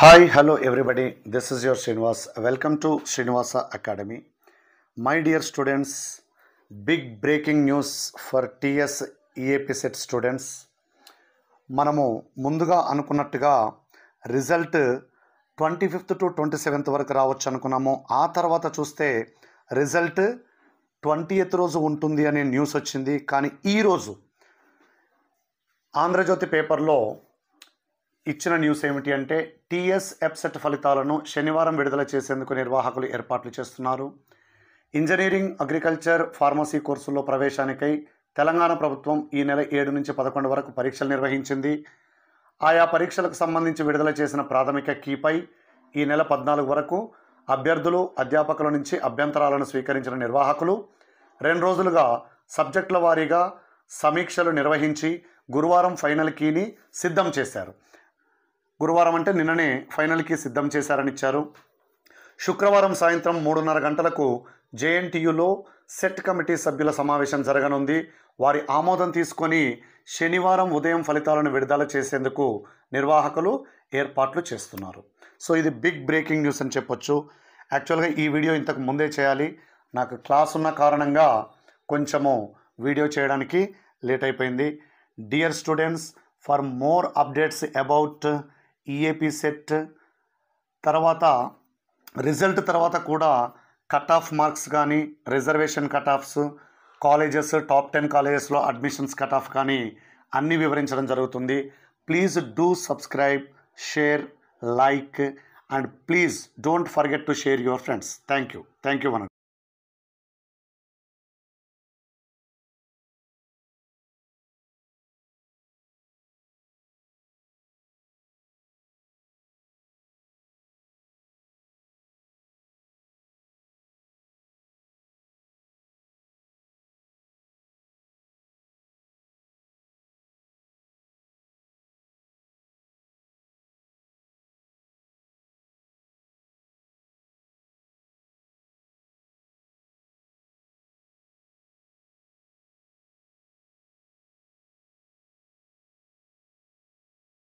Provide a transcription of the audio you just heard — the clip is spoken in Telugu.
hi hello everybody this is your Srinivas welcome to Srinivasa academy my dear students big breaking news for TS EAPCET students మనము ముందుగా అనుకున్నట్టుగా result twenty fifth to twenty seventh వరకు రావచ్చు అనుకున్నాము ఆ తర్వాత చూస్తే రిజల్ట్ ట్వంటీ ఎయిత్ రోజు ఉంటుంది అనే న్యూస్ వచ్చింది కానీ ఈరోజు ఆంధ్రజ్యోతి పేపర్లో ఇచ్చిన న్యూస్ ఏమిటి అంటే టీఎస్ ఎప్సెట్ ఫలితాలను శనివారం విడుదల చేసేందుకు నిర్వాహకులు ఏర్పాట్లు చేస్తున్నారు ఇంజనీరింగ్ అగ్రికల్చర్ ఫార్మసీ కోర్సుల్లో ప్రవేశానికై తెలంగాణ ప్రభుత్వం ఈ నెల ఏడు నుంచి పదకొండు వరకు పరీక్షలు నిర్వహించింది ఆయా పరీక్షలకు సంబంధించి విడుదల చేసిన ప్రాథమిక కీపై ఈ నెల పద్నాలుగు వరకు అభ్యర్థులు అధ్యాపకుల నుంచి అభ్యంతరాలను స్వీకరించిన నిర్వాహకులు రెండు రోజులుగా సబ్జెక్టుల వారీగా సమీక్షలు నిర్వహించి గురువారం ఫైనల్ కీని సిద్ధం చేశారు గురువారం అంటే నిన్ననే ఫైనల్కి సిద్ధం చేశారని ఇచ్చారు శుక్రవారం సాయంత్రం మూడున్నర గంటలకు జేఎన్టీయులో సెట్ కమిటీ సభ్యుల సమావేశం జరగనుంది వారి ఆమోదం తీసుకొని శనివారం ఉదయం ఫలితాలను విడుదల చేసేందుకు నిర్వాహకులు ఏర్పాట్లు చేస్తున్నారు సో ఇది బిగ్ బ్రేకింగ్ న్యూస్ అని చెప్పొచ్చు యాక్చువల్గా ఈ వీడియో ఇంతకు ముందే చేయాలి నాకు క్లాస్ ఉన్న కారణంగా కొంచెము వీడియో చేయడానికి లేట్ అయిపోయింది dear students for more updates about EAP e set తర్వాత రిజల్ట్ తర్వాత కూడా కట్ ఆఫ్ మార్క్స్ కానీ reservation cut offs colleges top ten కాలేజెస్లో అడ్మిషన్స్ కట్ ఆఫ్ కానీ అన్నీ వివరించడం జరుగుతుంది please do subscribe share like and please don't forget to share your friends thank you thank you